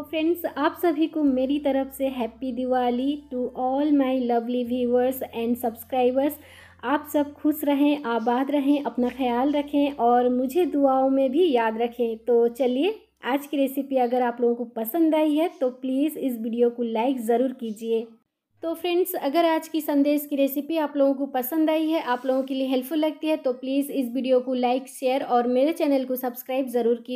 friends तो आप सभी को मेरी तरफ से happy Diwali to all my lovely viewers and subscribers आप सब खुश रहें आबाद रहें अपना ख्याल रखें और मुझे दुआओं में भी याद रखें तो चलिए आज की रेसिपी अगर आप लोगों को पसंद आई है तो प्लीज़ इस वीडियो को लाइक ज़रूर कीजिए तो फ्रेंड्स अगर आज की संदेश की रेसिपी आप लोगों को पसंद आई है आप लोगों के लिए हेल्पफुल लगती है तो प्लीज़ इस वीडियो को लाइक शेयर और मेरे चैनल को सब्सक्राइब ज़रूर